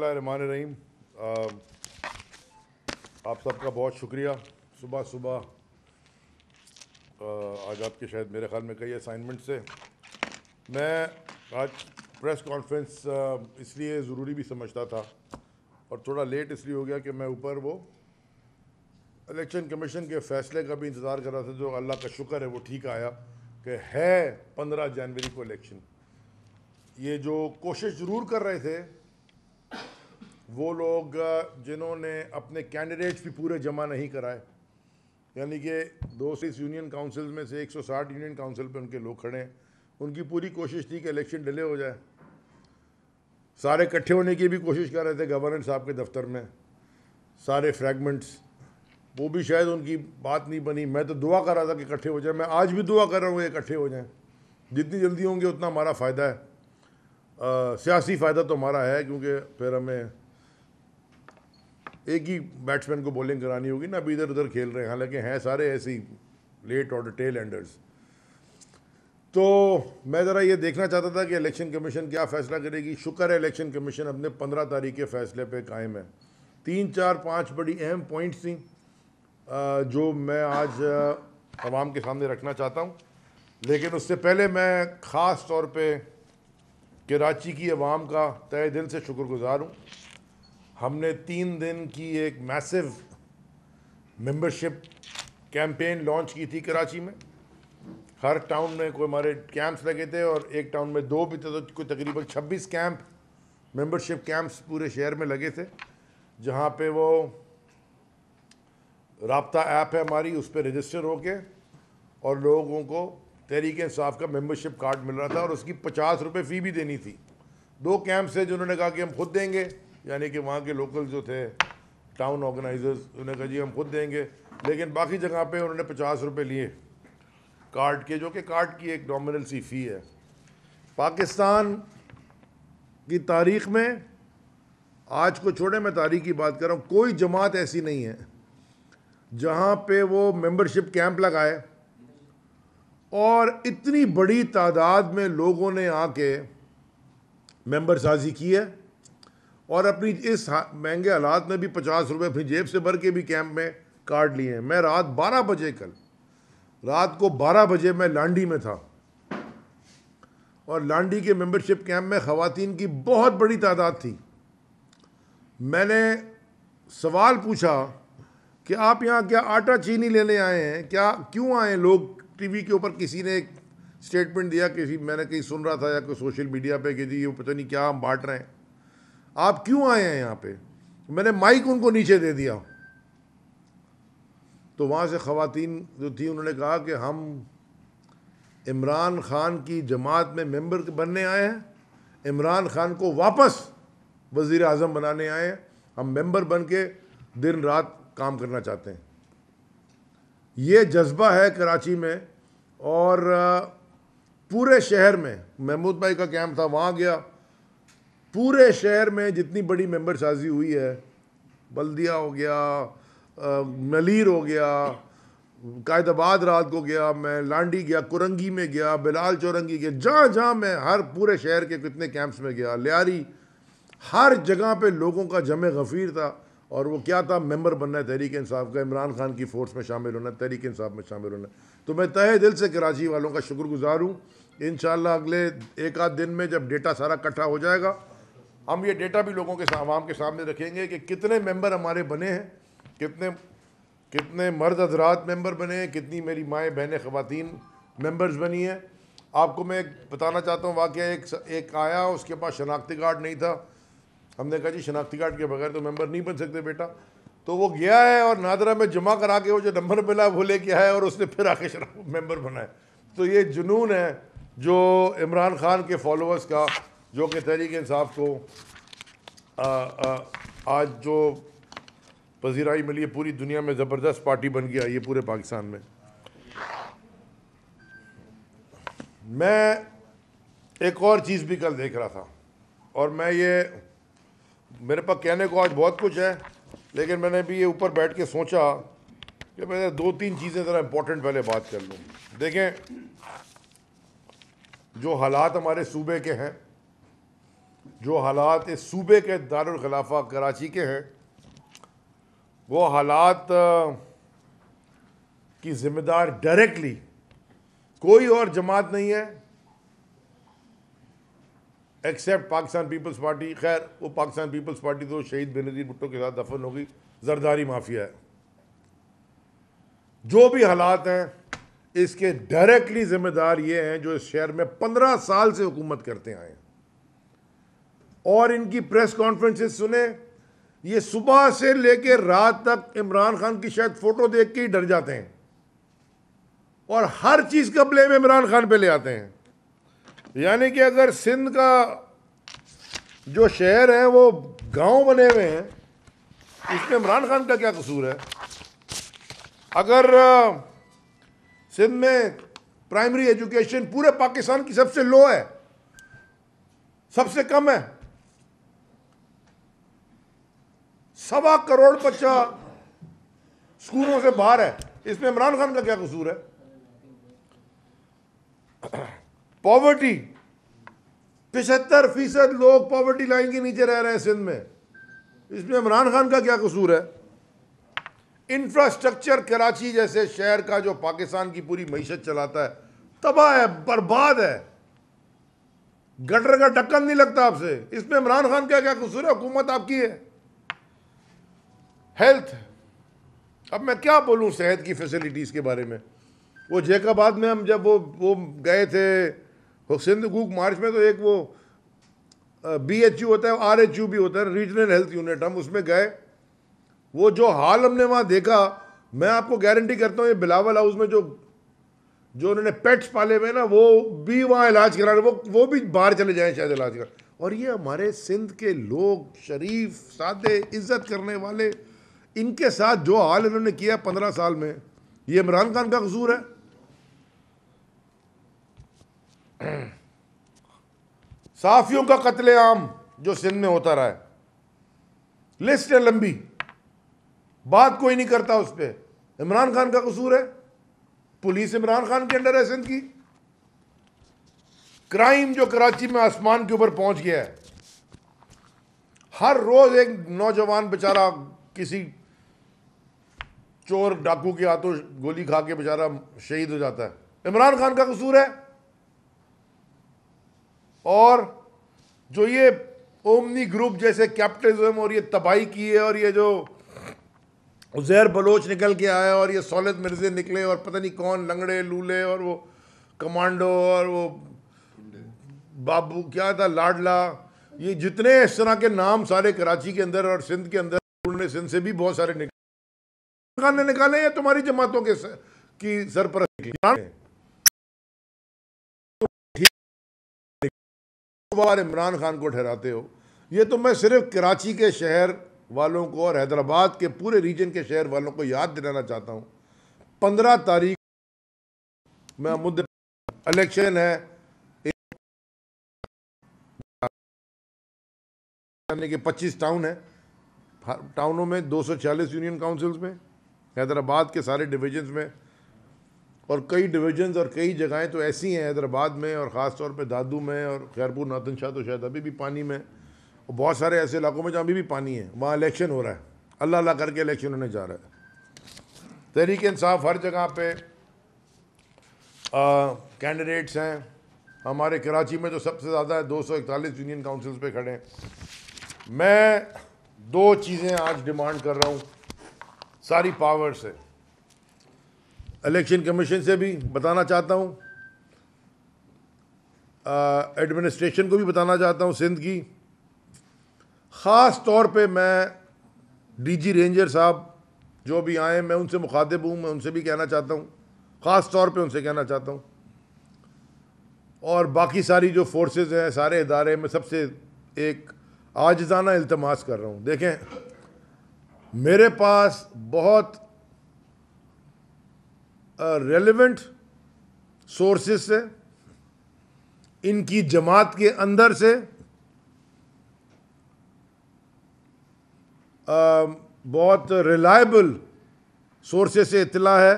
रहमान रहीम आप सबका बहुत शुक्रिया सुबह सुबह आज आपके शायद मेरे ख्याल में कई असाइनमेंट से मैं आज प्रेस कॉन्फ्रेंस इसलिए ज़रूरी भी समझता था और थोड़ा लेट इसलिए हो गया कि मैं ऊपर वो इलेक्शन कमीशन के फैसले का भी इंतज़ार कर रहा था जो अल्लाह का शुक्र है वो ठीक आया कि है पंद्रह जनवरी को इलेक्शन ये जो कोशिश ज़रूर कर रहे थे वो लोग जिन्होंने अपने कैंडिडेट्स भी पूरे जमा नहीं कराए यानी कि दो सौ इस यूनियन काउंसिल में से 160 यूनियन काउंसिल पे उनके लोग खड़े हैं उनकी पूरी कोशिश थी कि इलेक्शन डिले हो जाए सारे इकट्ठे होने की भी कोशिश कर रहे थे गवर्नर साहब के दफ्तर में सारे फ्रैगमेंट्स वो भी शायद उनकी बात नहीं बनी मैं तो दुआ कर रहा था कि इकट्ठे हो जाए मैं आज भी दुआ कर रहा हूँ इकट्ठे हो जाएँ जितनी जल्दी होंगे उतना हमारा फ़ायदा है सियासी फ़ायदा तो हमारा है क्योंकि फिर हमें एक ही बैट्समैन को बॉलिंग करानी होगी ना अभी इधर उधर खेल रहे हैं हालांकि हैं सारे ऐसे ही लेट और टेल एंडर्स तो मैं ज़रा ये देखना चाहता था कि इलेक्शन कमीशन क्या फ़ैसला करेगी शुक्र है इलेक्शन कमीशन अपने पंद्रह तारीख के फ़ैसले पर कायम है तीन चार पाँच बड़ी अहम पॉइंट्स थी जो मैं आज आवाम के सामने रखना चाहता हूँ लेकिन उससे पहले मैं ख़ास तौर पर कराची की आवाम का तय दिल से शुक्रगुजार हूँ हमने तीन दिन की एक मैसिव मेंबरशिप कैंपेन लॉन्च की थी कराची में हर टाउन में कोई हमारे कैंप्स लगे थे और एक टाउन में दो भी थे तो कोई तकरीबन छब्बीस कैंप मेंबरशिप कैंप्स पूरे शहर में लगे थे जहाँ पे वो रबता ऐप है हमारी उस पर रजिस्टर हो के और लोगों को तहरीक इंसाफ का मेंबरशिप कार्ड मिल रहा था और उसकी पचास रुपये फ़ी भी देनी थी दो कैंप्स है जिन्होंने कहा कि हम खुद देंगे यानी कि वहाँ के लोकल जो थे टाउन ऑर्गेनाइजर्स उन्होंने कहा जी हम खुद देंगे लेकिन बाकी जगह पे उन्होंने पचास रुपये लिए कार्ड के जो कि कार्ड की एक नॉमिनल सी फ़ी है पाकिस्तान की तारीख में आज को छोड़े मैं तारीख की बात कर रहा हूँ कोई जमात ऐसी नहीं है जहाँ पे वो मेंबरशिप कैंप लगाए और इतनी बड़ी तादाद में लोगों ने आके मेंबर साजी की है और अपनी इस महंगे हालात में भी पचास रुपये अपनी जेब से भर के भी कैंप में काट लिए हैं मैं रात बारह बजे कल रात को बारह बजे मैं लांडी में था और लांडी के मेंबरशिप कैंप में ख़वान की बहुत बड़ी तादाद थी मैंने सवाल पूछा कि आप यहाँ क्या आटा चीनी लेने आए हैं क्या क्यों आए लोग टीवी के ऊपर किसी ने एक स्टेटमेंट दिया किसी मैंने कहीं सुन रहा था या कोई सोशल मीडिया पे कि जी ये पता नहीं क्या हम बांट रहे हैं आप क्यों आए हैं यहाँ पे मैंने माइक उनको नीचे दे दिया तो वहाँ से ख़वातीन जो थी उन्होंने कहा कि हम इमरान ख़ान की जमात में मेंबर बनने आए हैं इमरान ख़ान को वापस वज़ी अजम बनाने आए हैं हम मेंबर बन के दिन रात काम करना चाहते हैं ये जज्बा है कराची में और पूरे शहर में महमूद भाई का कैंप था वहाँ गया पूरे शहर में जितनी बड़ी मेंबर साजी हुई है बल्दिया हो गया मलिर हो गया कायदाबाद रात को गया मैं लांडी गया कुरंगी में गया बिलाल चौरंगी गया जहाँ जहाँ मैं हर पूरे शहर के कितने कैंप्स में गया लियारी हर जगह पे लोगों का जमे गफ़ीर था और वो क्या था मेंबर बनना है तहरीक इंसाफ का इमरान खान की फ़ोर्स में शामिल होना तहरीक इंसाफ में शामिल होना तो मैं तहे दिल से कराची वालों का शुक्रगुजार हूँ इन अगले एक आध दिन में जब डेटा सारा इकट्ठा हो जाएगा हम ये डेटा भी लोगों के आवाम के सामने रखेंगे कि कितने मेंबर हमारे बने हैं कितने कितने मर्द हजरात मेंबर बने हैं कितनी मेरी माएँ बहनें ख़वान मेंबर्स बनी हैं आपको मैं बताना चाहता हूँ वाक़ एक एक आया उसके पास शनाख्ती कार्ड नहीं था हमने कहा जी शनाख्ती कार्ड के बगैर तो मेम्बर नहीं बन सकते बेटा तो वो गया है और नादरा में जमा करा के वो जो नंबर मिला वो लेके आया और उसने फिर आके मेंबर बनाया तो ये जुनून है जो इमरान खान के फॉलोअर्स का जो कि तहरीक इंसाफ को आ, आ, आज जो पजीराई मिली है पूरी दुनिया में ज़बरदस्त पार्टी बन गया ये पूरे पाकिस्तान में मैं एक और चीज़ भी कल देख रहा था और मैं ये मेरे पास कहने को आज बहुत कुछ है लेकिन मैंने भी ये ऊपर बैठ के सोचा कि मैं दो तीन चीज़ें ज़रा इम्पोर्टेंट पहले बात कर लूँ देखें जो हालात हमारे सूबे के हैं जो हालात इस सूबे के दारखिलाफा कराची के हैं वो हालात की ज़िम्मेदार डायरेक्टली कोई और जमात नहीं है एक्सेप्ट पाकिस्तान पीपल्स पार्टी खैर वो पाकिस्तान पीपल्स पार्टी तो शहीद बेनजीर भुट्टो के साथ दफन हो गई जरदारी माफिया है जो भी हालात हैं इसके डायरेक्टली ज़िम्मेदार ये हैं जो इस शहर में पंद्रह साल से हुकूमत करते आए हैं और इनकी प्रेस कॉन्फ्रेंसेस सुने ये सुबह से लेकर रात तक इमरान खान की शायद फ़ोटो देख के ही डर जाते हैं और हर चीज़ का ब्लेम इमरान खान पे ले आते हैं यानी कि अगर सिंध का जो शहर है वो गांव बने हुए हैं इसमें इमरान खान का क्या कसूर है अगर सिंध में प्राइमरी एजुकेशन पूरे पाकिस्तान की सबसे लो है सबसे कम है सवा करोड़ बच्चा स्कूलों से बाहर है इसमें इमरान खान का क्या कसूर है पॉवर्टी पिछहत्तर फीसद लोग पॉवर्टी लाइन के नीचे रह रहे हैं सिंध में इसमें इमरान खान का क्या कसूर है इंफ्रास्ट्रक्चर कराची जैसे शहर का जो पाकिस्तान की पूरी मीशत चलाता है तबाह है बर्बाद है गटर का ढक्कन नहीं लगता आपसे इसमें इमरान खान का क्या कसूर है हुकूमत आपकी है हेल्थ अब मैं क्या बोलूँ सेहत की फैसिलिटीज़ के बारे में वो जैकाबाद में हम जब वो वो गए थे सिंध गुक मार्च में तो एक वो बी एच यू होता है आर एच यू भी होता है रीजनल हेल्थ यूनिट हम उसमें गए वो जो हाल हमने वहाँ देखा मैं आपको गारंटी करता हूँ ये बिलावल हाउस में जो जो उन्होंने पेट्स पाले हुए ना वो भी वहाँ इलाज करा रहे वो वो भी बाहर चले जाएँ शायद इलाज कर और ये हमारे सिंध के लोग शरीफ सादे इज्जत करने वाले इनके साथ जो हाल इन्होंने किया पंद्रह साल में ये इमरान खान का कसूर है साफियों का कत्लेआम जो सिंध में होता रहा है लिस्ट है लंबी बात कोई नहीं करता उस पर इमरान खान का कसूर है पुलिस इमरान खान के अंडर है सिंध की क्राइम जो कराची में आसमान के ऊपर पहुंच गया है हर रोज एक नौजवान बेचारा किसी चोर डाकू के हाथों गोली खा के बेचारा शहीद हो जाता है इमरान खान का कसूर है और जो ये ओमनी ग्रुप जैसे कैपिटलिज्म और ये तबाही की है और ये जो जैर बलोच निकल के आया और ये सौलत मिर्जे निकले और पता नहीं कौन लंगड़े लूले और वो कमांडो और वो बाबू क्या था लाडला ये जितने इस तरह के नाम सारे कराची के अंदर और सिंध के अंदर सिंध से भी बहुत सारे निकले खान ने निकाले या तुम्हारी जमातों के सर, की सरपरस्त बार इमरान खान को ठहराते हो ये तो मैं सिर्फ कराची के शहर वालों को और हैदराबाद के पूरे रीजन के शहर वालों को याद दिलाना चाहता हूँ पंद्रह तारीख में मुद्दे इलेक्शन है यानी कि पच्चीस टाउन है टाउनों में दो सौ चालीस यूनियन काउंसिल्स में हैदराबाद के सारे डिवीजन्स में और कई डिवीजन्स और कई जगहें तो ऐसी हैं हैदराबाद में और ख़ास तौर पर दादू में और खैरपुर नातन शाह तो शायद अभी भी पानी में और बहुत सारे ऐसे इलाकों में जहाँ अभी भी पानी है वहाँ इलेक्शन हो रहा है अल्लाह अल्लाह करके इलेक्शन होने जा रहा है तहरीक इंसाफ हर जगह पर कैंडिडेट्स हैं हमारे कराची में तो सबसे ज़्यादा है दो सौ इकतालीस यूनियन काउंसिल्स पर खड़े हैं मैं दो चीज़ें आज डिमांड कर रहा हूँ सारी पावर्स है इलेक्शन कमीशन से भी बताना चाहता हूँ एडमिनिस्ट्रेशन को भी बताना चाहता हूँ सिंध की ख़ास तौर पे मैं डीजी रेंजर साहब जो भी आए मैं उनसे मुखातिब हूँ मैं उनसे भी कहना चाहता हूँ ख़ास तौर पे उनसे कहना चाहता हूँ और बाकी सारी जो फोर्सेस हैं सारे इदारे में सबसे एक आजाना इल्तमास कर रहा हूँ देखें मेरे पास बहुत रेलिवेंट सोर्सेज से इनकी जमात के अंदर से बहुत रिलायबल सोर्सेस से इतला है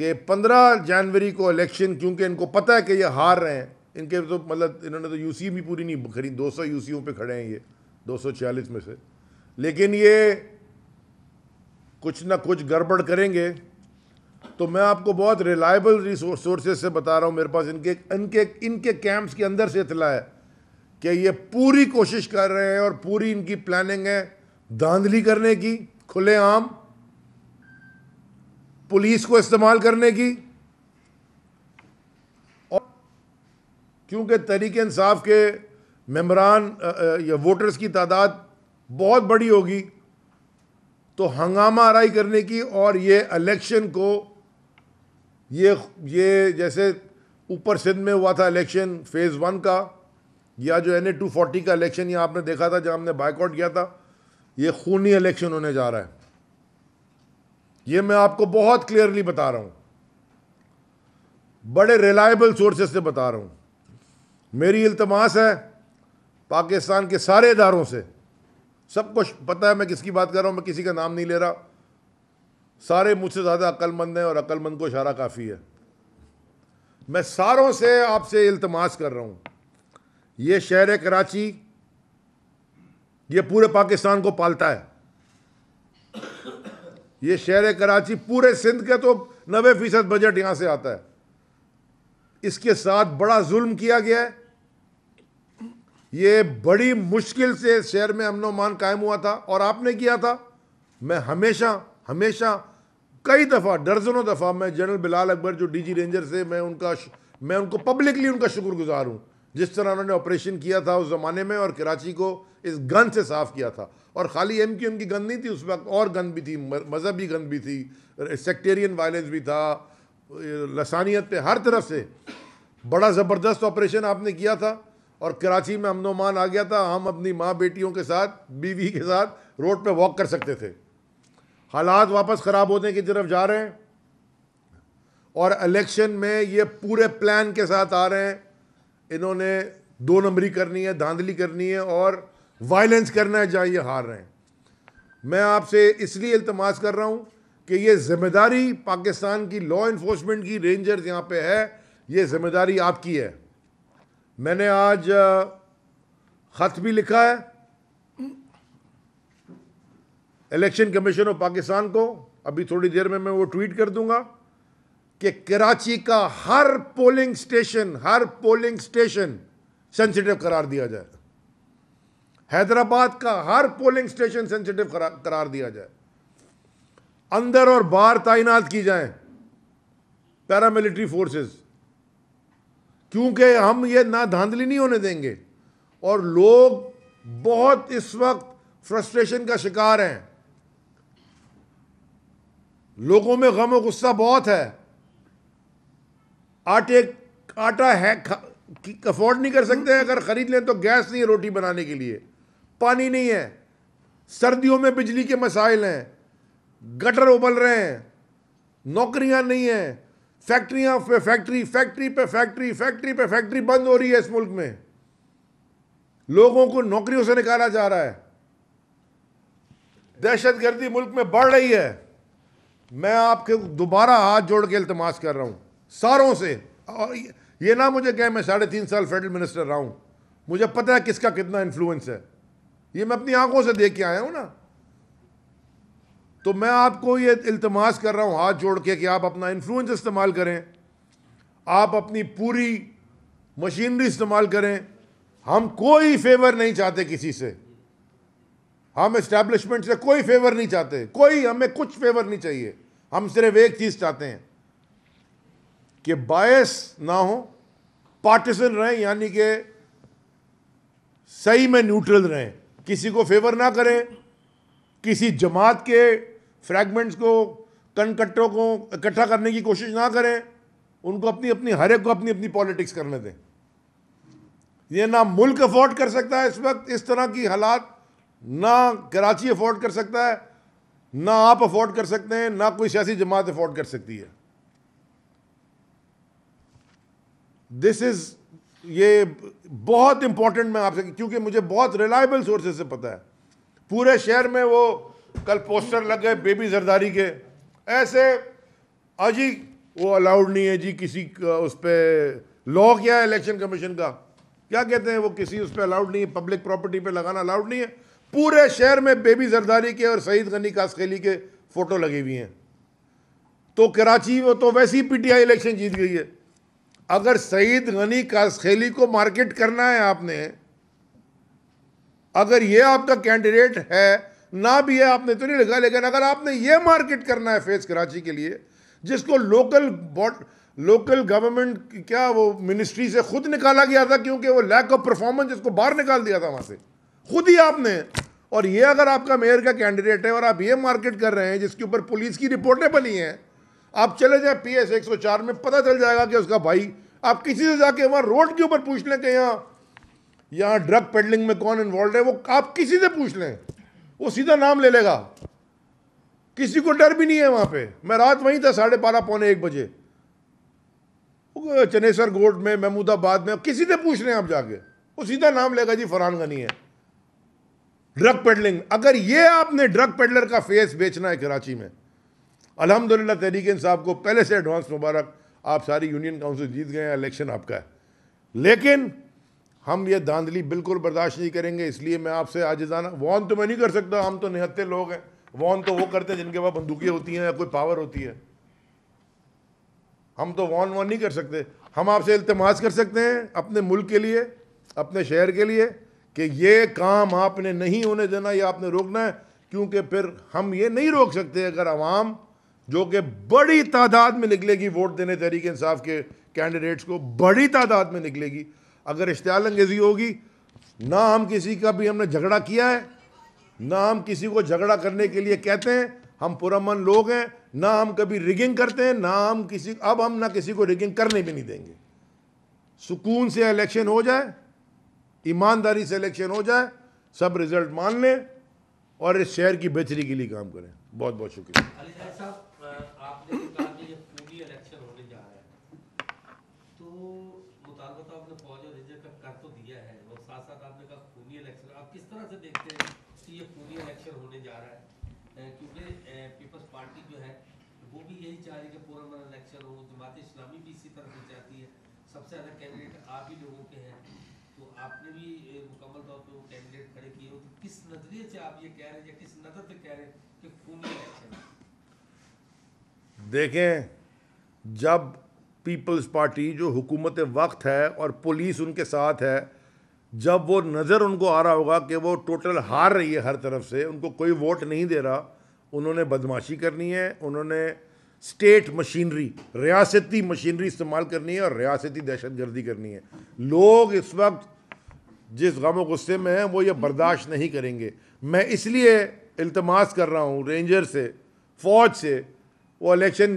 कि 15 जनवरी को इलेक्शन क्योंकि इनको पता है कि ये हार रहे हैं इनके तो मतलब इन्होंने तो यूसी भी पूरी नहीं खरीद 200 यूसीओं पे खड़े हैं ये 246 में से लेकिन ये कुछ ना कुछ गड़बड़ करेंगे तो मैं आपको बहुत रिलायबल रिसोर्सेज से बता रहा हूँ मेरे पास इनके इनके इनके कैंप्स के अंदर से इतला है कि ये पूरी कोशिश कर रहे हैं और पूरी इनकी प्लानिंग है धांधली करने की खुलेआम पुलिस को इस्तेमाल करने की और क्योंकि तरीके इंसाफ के मेम्बरान या वोटर्स की तादाद बहुत बड़ी होगी तो हंगामा आराई करने की और ये इलेक्शन को ये ये जैसे ऊपर सिंध में हुआ था इलेक्शन फेज़ वन का या जो एन ए टू फोर्टी का इलेक्शन ये आपने देखा था जब हमने बाइकआउट किया था ये खूनी इलेक्शन होने जा रहा है ये मैं आपको बहुत क्लियरली बता रहा हूँ बड़े रिलायबल सोर्सेस से बता रहा हूँ मेरी इल्तमास है पाकिस्तान के सारे इदारों से सब कुछ पता है मैं किसकी बात कर रहा हूँ मैं किसी का नाम नहीं ले रहा सारे मुझसे ज़्यादा अक्लमंद हैं और अक्लमंद को इशारा काफ़ी है मैं सारों से आपसे इल्तमास कर रहा हूँ ये शहर है कराची ये पूरे पाकिस्तान को पालता है ये शहर है कराची पूरे सिंध के तो नबे फीसद बजट यहाँ से आता है इसके साथ बड़ा जुल्म किया गया है ये बड़ी मुश्किल से शहर में अमन मान कायम हुआ था और आपने किया था मैं हमेशा हमेशा कई दफ़ा दर्जनों दफ़ा मैं जनरल बिलाल अकबर जो डीजी रेंजर से मैं उनका मैं उनको पब्लिकली उनका शुक्रगुजार हूँ जिस तरह उन्होंने ऑपरेशन किया था उस ज़माने में और कराची को इस गन से साफ़ किया था और खाली एम क्यू एम की गंद नहीं थी उस वक्त और गंद भी थी मजहबी गंद भी थी सेक्टेरियन वायलेंस भी था लसानियत पे हर तरफ से बड़ा ज़बरदस्त ऑपरेशन आपने किया था और कराची में मान आ गया था हम अपनी माँ बेटियों के साथ बीवी के साथ रोड पर वॉक कर सकते थे हालात वापस ख़राब होने की तरफ जा रहे हैं और इलेक्शन में ये पूरे प्लान के साथ आ रहे हैं इन्होंने दो नंबरी करनी है धांधली करनी है और वायलेंस करना है जहाँ ये हार रहे हैं मैं आपसे इसलिए इल्तमास कर रहा हूँ कि ये जिम्मेदारी पाकिस्तान की लॉ इन्फोर्समेंट की रेंजर्स यहाँ पे है ये जिम्मेदारी आपकी है मैंने आज ख़त भी लिखा है इलेक्शन कमीशन ऑफ पाकिस्तान को अभी थोड़ी देर में मैं वो ट्वीट कर दूंगा कि कराची का हर पोलिंग स्टेशन हर पोलिंग स्टेशन सेंसिटिव करार दिया जाए हैदराबाद का हर पोलिंग स्टेशन सेंसिटिव करार दिया जाए अंदर और बाहर तैनात की जाए पैरामिलिट्री फोर्सेस क्योंकि हम ये ना धांधली नहीं होने देंगे और लोग बहुत इस वक्त फ्रस्ट्रेशन का शिकार हैं लोगों में गम और गुस्सा बहुत है आटे आटा है अफोर्ड नहीं कर सकते अगर ख़रीद लें तो गैस नहीं है रोटी बनाने के लिए पानी नहीं है सर्दियों में बिजली के मसाइल हैं गटर उबल रहे हैं नौकरियां नहीं हैं फैक्ट्रियां पे फैक्ट्री फैक्ट्री पे फैक्ट्री फैक्ट्री पे फैक्ट्री बंद हो रही है इस मुल्क में लोगों को नौकरियों से निकाला जा रहा है दहशतगर्दी मुल्क में बढ़ रही है मैं आपके दोबारा हाथ जोड़ के इल्तमास कर रहा हूँ सारों से और ये ना मुझे कहें मैं साढ़े तीन साल फेडरल मिनिस्टर रहा हूँ मुझे पता है किसका कितना इन्फ्लुएंस है ये मैं अपनी आंखों से देख के आया हूँ ना तो मैं आपको ये इल्तमास कर रहा हूँ हाथ जोड़ के कि आप अपना इन्फ्लुएंस इस्तेमाल करें आप अपनी पूरी मशीनरी इस्तेमाल करें हम कोई फेवर नहीं चाहते किसी से हम इस्टेब्लिशमेंट से कोई फेवर नहीं चाहते कोई हमें कुछ फेवर नहीं चाहिए हम सिर्फ एक चीज़ चाहते हैं कि बायस ना हो पार्टिसन रहें यानी कि सही में न्यूट्रल रहें किसी को फेवर ना करें किसी जमात के फ्रैगमेंट्स को कनकट्टों को इकट्ठा करने की कोशिश ना करें उनको अपनी अपनी हर एक को अपनी अपनी पॉलिटिक्स करने दें ये ना मुल्क अफोर्ड कर सकता है इस वक्त इस तरह की हालात ना कराची अफोर्ड कर सकता है ना आप अफोर्ड कर सकते हैं ना कोई सियासी जमात अफोर्ड कर सकती है दिस इज़ ये बहुत इंपॉर्टेंट मैं आपसे क्योंकि मुझे बहुत रिलायबल सोर्सेज से पता है पूरे शहर में वो कल पोस्टर लग गए बेबी जरदारी के ऐसे अजी वो अलाउड नहीं है जी किसी उस पर लॉ क्या है इलेक्शन कमीशन का क्या कहते हैं वो किसी उस पर अलाउड नहीं है पब्लिक प्रॉपर्टी पे लगाना अलाउड नहीं है पूरे शहर में बेबी जरदारी के और सईद गनी कासखेली के फ़ोटो लगे हुए हैं तो कराची वो तो वैसे ही पीटीआई इलेक्शन जीत गई है अगर सईद गनी कासखेली को मार्केट करना है आपने अगर ये आपका कैंडिडेट है ना भी है आपने तो नहीं लिखा लेकिन अगर आपने ये मार्केट करना है फेस कराची के लिए जिसको लोकल बॉड लोकल गवर्नमेंट क्या वो मिनिस्ट्री से खुद निकाला गया था क्योंकि वो लैक ऑफ परफॉर्मेंस जिसको बाहर निकाल दिया था वहाँ से खुद ही आपने और ये अगर आपका मेयर का कैंडिडेट है और आप ये मार्केट कर रहे हैं जिसके ऊपर पुलिस की रिपोर्टें बनी हैं आप चले जाए पी एस एक सौ चार में पता चल जाएगा कि उसका भाई आप किसी से जाके वहाँ रोड के ऊपर पूछ लें कि यहाँ यहाँ ड्रग पेडलिंग में कौन इन्वॉल्व है वो आप किसी से पूछ लें वो सीधा नाम ले लेगा किसी को डर भी नहीं है वहां पे मैं रात वहीं था साढ़े बारह पौने एक बजे चनेसर गोट में महमूदाबाद में किसी से पूछ रहे हैं आप जाके वो सीधा नाम लेगा जी फरहान गनी है ड्रग पेडलिंग अगर ये आपने ड्रग पेडलर का फेस बेचना है कराची में अलहमदिल्ला तहरीक साहब को पहले से एडवांस मुबारक आप सारी यूनियन काउंसिल जीत गए हैं इलेक्शन आपका है लेकिन हम ये धांधली बिल्कुल बर्दाश्त नहीं करेंगे इसलिए मैं आपसे आज जाना वॉन तो मैं नहीं कर सकता हम तो निहत्ते लोग हैं वॉन तो वो करते हैं जिनके पास बंदूकें होती हैं या कोई पावर होती है हम तो वॉन वॉन नहीं कर सकते हम आपसे इल्तमास कर सकते हैं अपने मुल्क के लिए अपने शहर के लिए कि ये काम आपने नहीं होने देना या आपने रोकना है क्योंकि फिर हम ये नहीं रोक सकते अगर आवाम जो कि बड़ी तादाद में निकलेगी वोट देने तहरीक इंसाफ के कैंडिडेट्स को बड़ी तादाद में निकलेगी अगर इश्तहार अंगेजी होगी ना हम किसी का भी हमने झगड़ा किया है ना हम किसी को झगड़ा करने के लिए कहते हैं हम पुरमन लोग हैं ना हम कभी रिगिंग करते हैं ना हम किसी अब हम ना किसी को रिगिंग करने भी नहीं देंगे सुकून से इलेक्शन हो जाए ईमानदारी से इलेक्शन हो जाए सब रिजल्ट मान लें और इस शहर की बेहतरी के लिए काम करें बहुत बहुत शुक्रिया क्योंकि पीपल्स पार्टी जो है वो भी यही चाह रही है कि पूरा इलेक्शन हो जमात इस्लामी भी इसी तरफ से चाहती है सबसे ज़्यादा कैंडिडेट आप ही लोगों के हैं तो आपने भी मुकम्मल तौर पर वो कैंडिडेट खड़े किए हो तो किस नज़रिए से आप ये कह रहे हैं या किस नज़र से कह रहे हैं कि खूनी इलेक्शन देखें जब पीपल्स पार्टी जो हुकूमत वक्त है और पुलिस उनके साथ है जब वो नज़र उनको आ रहा होगा कि वो टोटल हार रही है हर तरफ से उनको कोई वोट नहीं दे रहा उन्होंने बदमाशी करनी है उन्होंने स्टेट मशीनरी रियासती मशीनरी इस्तेमाल करनी है और रियासती दहशत गर्दी करनी है लोग इस वक्त जिस गम गुस्से में हैं वो ये बर्दाश्त नहीं करेंगे मैं इसलिए इल्तमास कर रहा हूँ रेंजर से फ़ौज से वो इलेक्शन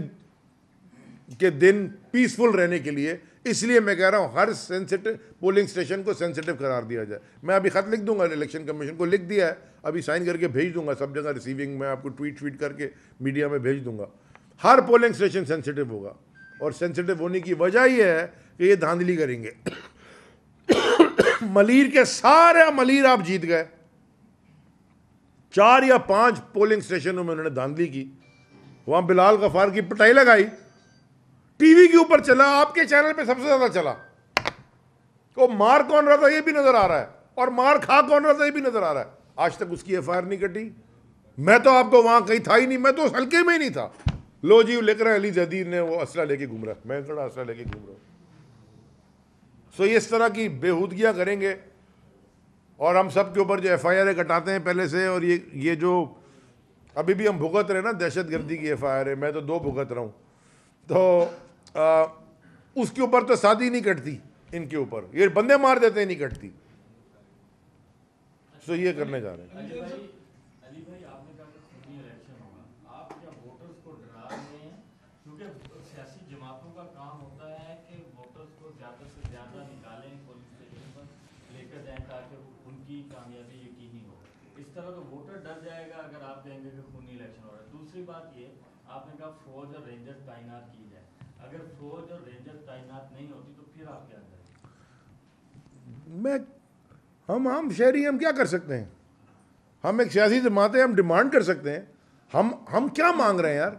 के दिन पीसफुल रहने के लिए इसलिए मैं कह रहा हूँ हर सेंसिटिव पोलिंग स्टेशन को सेंसिटिव करार दिया जाए मैं अभी ख़त लिख दूंगा इलेक्शन कमीशन को लिख दिया है अभी साइन करके भेज दूंगा सब जगह रिसीविंग में आपको ट्वीट ट्वीट करके मीडिया में भेज दूंगा हर पोलिंग स्टेशन सेंसिटिव होगा और सेंसिटिव होने की वजह यह है कि ये धांधली करेंगे मलिर के सारे मलिर आप जीत गए चार या पांच पोलिंग स्टेशनों में उन्होंने धांधली की वहां बिलाल गफार की पिटाई लगाई टीवी के ऊपर चला आपके चैनल पे सबसे ज्यादा चला तो मार कौन रहा था ये भी नजर आ रहा है और मार खा कौन रहा था ये भी नजर आ रहा है आज तक उसकी एफ नहीं कटी मैं तो आपको वहां कहीं था ही नहीं मैं तो उस हल्के में ही नहीं था लो जी लेकर अली जदीर ने वो असला लेके घूम रहा मैं थोड़ा असला लेके घूम रहा सो ये इस तरह की बेहूदगियां करेंगे और हम सब के ऊपर जो एफ आई कटाते हैं पहले से और ये ये जो अभी भी हम भुगत रहे ना दहशत गर्दी की एफ आई मैं तो दो भुगत रहा हूँ तो आ, उसके ऊपर तो शादी नहीं कटती इनके ऊपर ये बंदे मार देते नहीं कटती तो ये करने जा रहे हैं तरह तो वोटर डर जाएगा अगर आप कि खूनी इलेक्शन हो रहा है दूसरी बात ये आपने कहा फौज और तैनात की जाए अगर और रेंजर तैनात नहीं होती तो फिर आप क्या मैं हम हम शहरी हम क्या कर सकते हैं हम एक सियासी जमात हैं हम डिमांड कर सकते हैं हम हम क्या मांग रहे हैं यार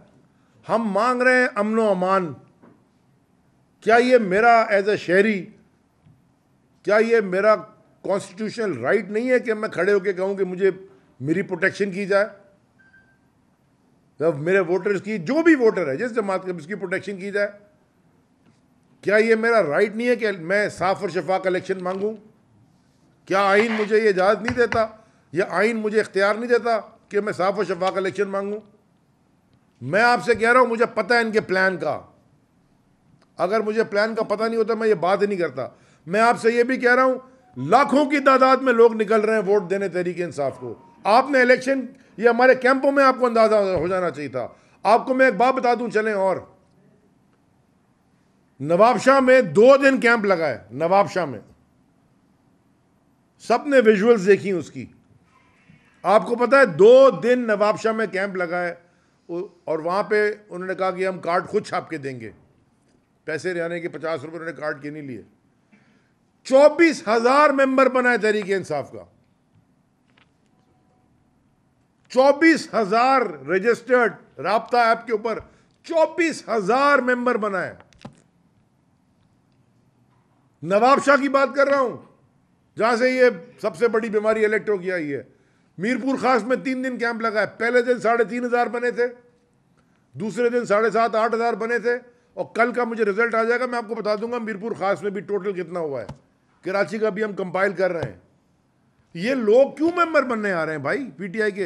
हम मांग रहे हैं अमन अमान क्या ये मेरा एज ए शहरी क्या ये मेरा कॉन्स्टिट्यूशनल राइट नहीं है कि मैं खड़े होकर कहूँ कि मुझे मेरी प्रोटेक्शन की जाए जब मेरे वोटर्स की जो भी वोटर है जिस जमात का उसकी प्रोटेक्शन की जाए क्या ये मेरा राइट नहीं है कि मैं साफ और शफा का इलेक्शन मांगूँ क्या आइन मुझे ये इजाज़त नहीं देता यह आइन मुझे इख्तियार नहीं देता कि मैं साफ और शफा का इलेक्शन मांगूँ मैं आपसे कह रहा हूँ मुझे पता है इनके प्लान का अगर मुझे प्लान का पता नहीं होता मैं ये बात ही नहीं करता मैं आपसे ये भी कह रहा हूँ लाखों की तादाद में लोग निकल रहे हैं वोट देने तरीके इंसाफ को आपने इलेक्शन ये हमारे कैंपों में आपको अंदाजा हो जाना चाहिए था आपको मैं एक बात बता दूं चलें और नवाबशाह में दो दिन कैंप लगाए नवाबशाह में सबने विजुअल्स देखी उसकी आपको पता है दो दिन नवाबशाह में कैंप लगाए और वहां पे उन्होंने कहा कि हम कार्ड खुद छाप के देंगे पैसे रहने के पचास रुपए उन्होंने कार्ड के नहीं लिए चौबीस हज़ार मेंबर बनाए तहरीके इंसाफ का चौबीस हजार रजिस्टर्ड राबता ऐप के ऊपर चौबीस हजार मेंबर बनाए नवाब शाह की बात कर रहा हूं जहां से ये सबसे बड़ी बीमारी इलेक्ट हो गया है मीरपुर खास में तीन दिन कैंप लगाए पहले दिन साढ़े तीन हजार बने थे दूसरे दिन साढ़े सात आठ हजार बने थे और कल का मुझे रिजल्ट आ जाएगा मैं आपको बता दूंगा मीरपुर खास में भी टोटल कितना हुआ है कराची का भी हम कंपाइल कर रहे हैं ये लोग क्यों मेंबर बनने आ रहे हैं भाई पीटीआई के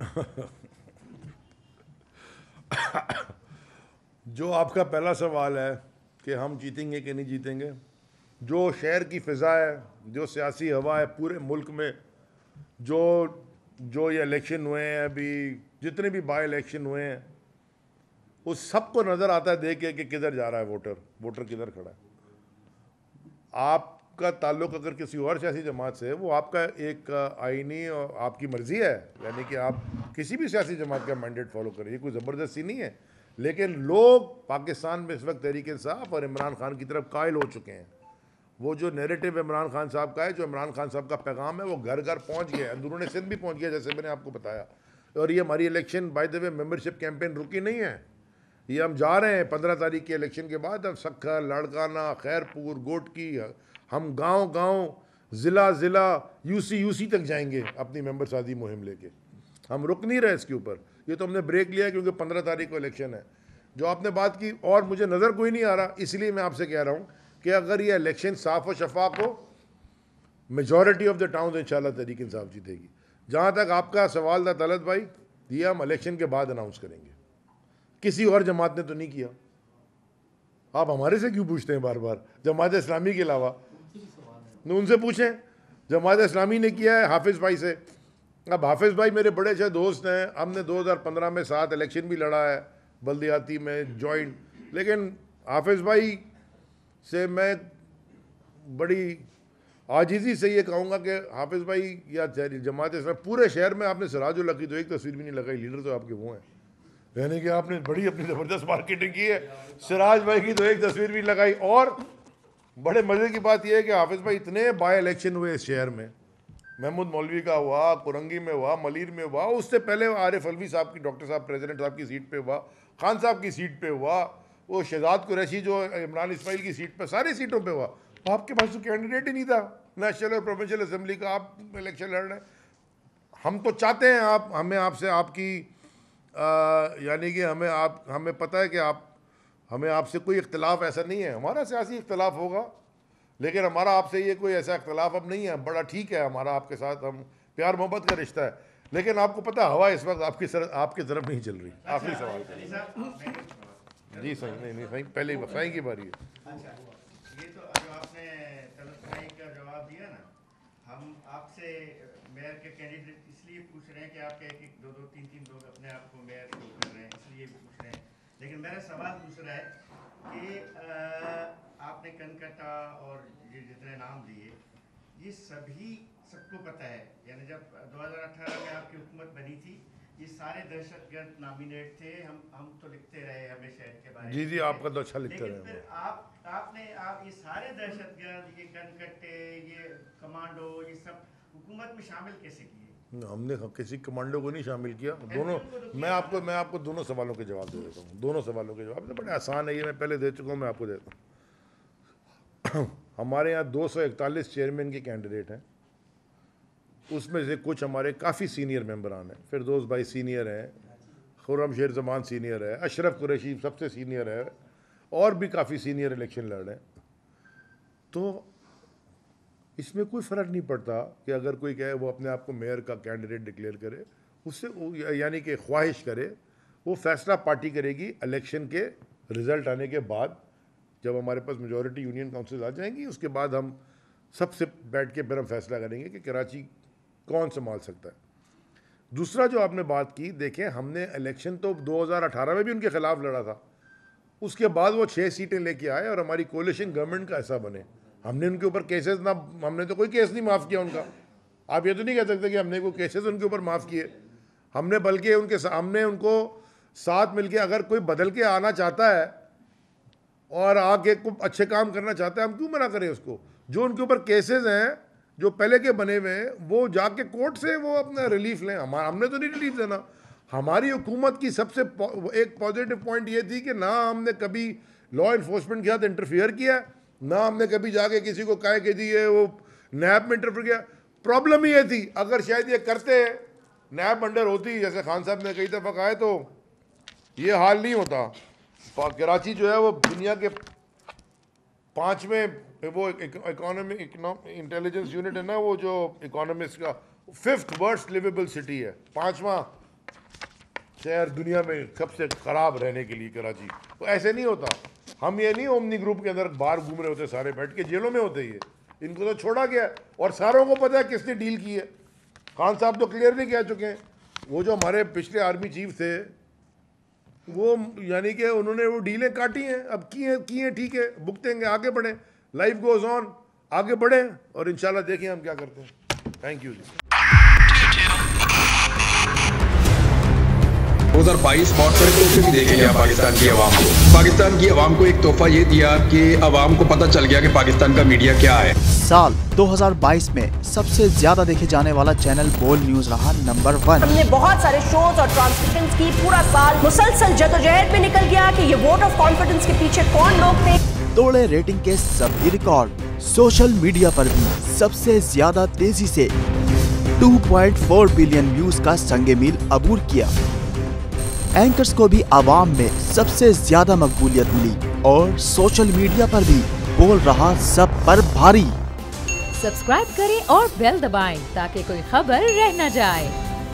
जो आपका पहला सवाल है कि हम जीतेंगे कि नहीं जीतेंगे जो शहर की फ़िज़ा है जो सियासी हवा है पूरे मुल्क में जो जो ये इलेक्शन हुए हैं अभी जितने भी बाई इलेक्शन हुए हैं उस सबको नज़र आता है देख के कि किधर जा रहा है वोटर वोटर किधर खड़ा है आप आपका ताल्लुक अगर किसी और सियासी जमात से है वो आपका एक आइनी और आपकी मर्ज़ी है यानी कि आप किसी भी सियासी जमात का मैंडेट फॉलो करें ये कोई ज़बरदस्ती नहीं है लेकिन लोग पाकिस्तान में इस वक्त तहरीक साहब और इमरान खान की तरफ कायल हो चुके हैं वो जो नेरेटिव इमरान खान साहब का है जो इमरान खान साहब का पैगाम है वो घर घर पहुँच गया है अंदरून सिंध भी पहुँच गया जैसे मैंने आपको बताया और ये हमारी election by the way membership campaign रुकी नहीं है ये हम जा रहे हैं पंद्रह तारीख के इलेक्शन के बाद अब सखर लड़काना खैरपुर गोटकी हम गांव गांव ज़िला ज़िला यूसी यूसी तक जाएंगे अपनी मेंबर शादी मुहिम लेके हम रुक नहीं रहे इसके ऊपर ये तो हमने ब्रेक लिया क्योंकि पंद्रह तारीख को इलेक्शन है जो आपने बात की और मुझे नज़र कोई नहीं आ रहा इसलिए मैं आपसे कह रहा हूँ कि अगर ये इलेक्शन साफ व शफाफ हो मेजॉरिटी ऑफ द टाउन इन शाला तहरीक इंसाफ जीतेगी जहाँ तक आपका सवाल था तलत भाई ये हम इलेक्शन के बाद अनाउंस करेंगे किसी और जमात ने तो नहीं किया आप हमारे से क्यों पूछते हैं बार बार जमात इस्लामी के अलावा न उनसे पूछें जमात इस्लामी ने किया है हाफिज़ भाई से अब हाफिज़ भाई मेरे बड़े अच्छे दोस्त हैं हमने 2015 में सात इलेक्शन भी लड़ा है बल्दियाती में जॉइंट लेकिन हाफिज़ भाई से मैं बड़ी आजीजी से ये कहूँगा कि हाफिज़ भाई या जमात इस्लामी पूरे शहर में आपने सराजुल लगी तो एक तस्वीर भी नहीं लगाई लीडर तो आपके वो हैं यानी कि आपने बड़ी अपनी ज़बरदस्त मार्केटिंग की है सिराज भाई की तो एक तस्वीर भी लगाई और बड़े मज़े की बात यह है कि हाफिज़ भाई इतने बाय इलेक्शन हुए इस शहर में महमूद मौलवी का हुआ कुरंगी में हुआ मलिर में हुआ उससे पहले आरिफ अलवी साहब की डॉक्टर साहब प्रेसिडेंट साहब की सीट पे हुआ खान साहब की सीट पे हुआ वो शहजाद कुरैशी जो इमरान इसमाइल की सीट पर सारी सीटों पर हुआ तो आपके पास तो कैंडिडेट ही नहीं था नेशनल और प्रोविंशियल असम्बली का आप इलेक्शन लड़ रहे हम तो चाहते हैं आप हमें आपसे आपकी यानी कि हमें आप हमें पता है कि आप हमें आपसे कोई इख्तलाफ ऐसा नहीं है हमारा सियासी इख्तलाफ होगा लेकिन हमारा आपसे ये कोई ऐसा इख्तलाफ अब नहीं है बड़ा ठीक है हमारा आपके साथ हम प्यार मोहब्बत का रिश्ता है लेकिन आपको पता हवा इस वक्त आपकी सर आपकी तरफ नहीं चल रही आखिरी सवाल जी सही नहीं नहीं सही पहले साई की बारी है अच्छा, तो इसलिए पूछ रहे हैं कि आपके एक एक दो दो तीन तीन लोग अपने आप को मेयर कर रहे हैं इसलिए पूछ रहे हैं लेकिन मेरा सवाल दूसरा है कि आपने कनकटा और ये जितने नाम दिए ये सभी सबको पता है यानी जब 2018 में आपकी हुकूमत बनी थी ये सारे दहशतगर्द नॉमिनेट थे हम हम तो लिखते रहे हमें शहर के बारे जी जी आपका तो अच्छा लिखते रहे फिर आप आपने आप ये सारे दहशतगर्द ये कनकट्टे ये कमांडो ये सब हुकूमत में शामिल कैसे किए हमने हाँ, किसी कमांडो को नहीं शामिल किया दोनों मैं आपको मैं आपको दोनों सवालों के जवाब दे देता हूँ दोनों सवालों के जवाब बड़े आसान है ये मैं पहले दे चुका हूँ मैं आपको देता हूँ हमारे यहाँ दो सौ इकतालीस चेयरमैन के कैंडिडेट हैं उसमें से कुछ हमारे काफ़ी सीनियर मेम्बरान हैं दोस्त भाई सीनियर हैं खुरम शेर जमान सीनियर है अशरफ कुरैशी सबसे सीनियर है और भी काफ़ी सीनियर इलेक्शन लड़ रहे हैं तो इसमें कोई फ़र्क नहीं पड़ता कि अगर कोई कहे वो अपने आप को मेयर का कैंडिडेट डिक्लेयर करे उससे यानी कि ख्वाहिश करे वो फैसला पार्टी करेगी इलेक्शन के रिज़ल्ट आने के बाद जब हमारे पास मेजोरिटी यूनियन काउंसिल आ जाएंगी उसके बाद हम सबसे बैठ के फिर हम फैसला करेंगे कि कराची कौन संभाल सकता है दूसरा जो आपने बात की देखें हमने इलेक्शन तो 2018 में भी उनके ख़िलाफ़ लड़ा था उसके बाद वो छः सीटें लेके आए और हमारी कोलेशन गवर्नमेंट का ऐसा बने हमने उनके ऊपर केसेस ना हमने तो कोई केस नहीं माफ़ किया उनका आप ये तो नहीं कह सकते कि हमने कोई केसेस उनके ऊपर माफ़ किए हमने बल्कि उनके हमने उनको साथ मिलके अगर कोई बदल के आना चाहता है और आगे को अच्छे काम करना चाहता है हम क्यों मना करें उसको जो उनके ऊपर केसेस हैं जो पहले के बने हुए हैं वो जाके कोर्ट से वो अपना रिलीफ लें हमारा हमने तो नहीं रिलीफ देना हमारी हुकूमत की सबसे एक पॉजिटिव पॉइंट ये थी कि ना हमने कभी लॉ इन्फोर्समेंट के साथ इंटरफियर किया है ना हमने कभी जाके किसी को कहा कि जी ये वो नैब में इंटरफेयर किया प्रॉब्लम ही ये थी अगर शायद ये करते नैब अंडर होती जैसे खान साहब ने कई दफ़ा कहा तो ये हाल नहीं होता कराची जो है वो दुनिया के पाँचवें वो इकोनॉमी इंटेलिजेंस यूनिट है ना वो जो इकोनॉमिक्स का फिफ्थ वर्स्ट लिवेबल सिटी है पाँचवा शहर दुनिया में सबसे ख़राब रहने के लिए कराची तो ऐसे नहीं होता हम ये नहीं ओमनी ग्रुप के अंदर बाहर घूम रहे होते सारे बैठ के जेलों में होते ये इनको तो छोड़ा गया और सारों को पता है किसने डील की है खान साहब तो क्लियरली कह चुके हैं वो जो हमारे पिछले आर्मी चीफ थे वो यानी कि उन्होंने वो डीलें काटी हैं अब की हैं की हैं ठीक है भुगतेंगे आगे बढ़ें लाइफ गोज़ ऑन आगे बढ़ें और इन देखें हम क्या करते हैं थैंक यू जी 2022 हज़ार बाईस रूप से भी देखे गया पाकिस्तान की आवाम को पाकिस्तान की आवाम को एक तोहफा ये दिया कि आवाम को पता चल गया कि पाकिस्तान का मीडिया क्या है साल 2022 में सबसे ज्यादा देखे जाने वाला चैनल बोल न्यूज रहा नंबर वन हमने बहुत सारे शोज और ट्रांसमिशन की पूरा साल मुसलसल जदोजहद में निकल गया कि ये वोट ऑफ कॉन्फिडेंस के पीछे कौन लोग थे तोड़े रेटिंग के सभी रिकॉर्ड सोशल मीडिया पर भी सबसे ज्यादा तेजी से 2.4 बिलियन व्यूज का संगे मील अबूर किया एंकर्स को भी आवाम में सबसे ज्यादा मकबूलियत मिली और सोशल मीडिया पर भी बोल रहा सब पर भारी सब्सक्राइब करें और बेल दबाएं ताकि कोई खबर रह न जाए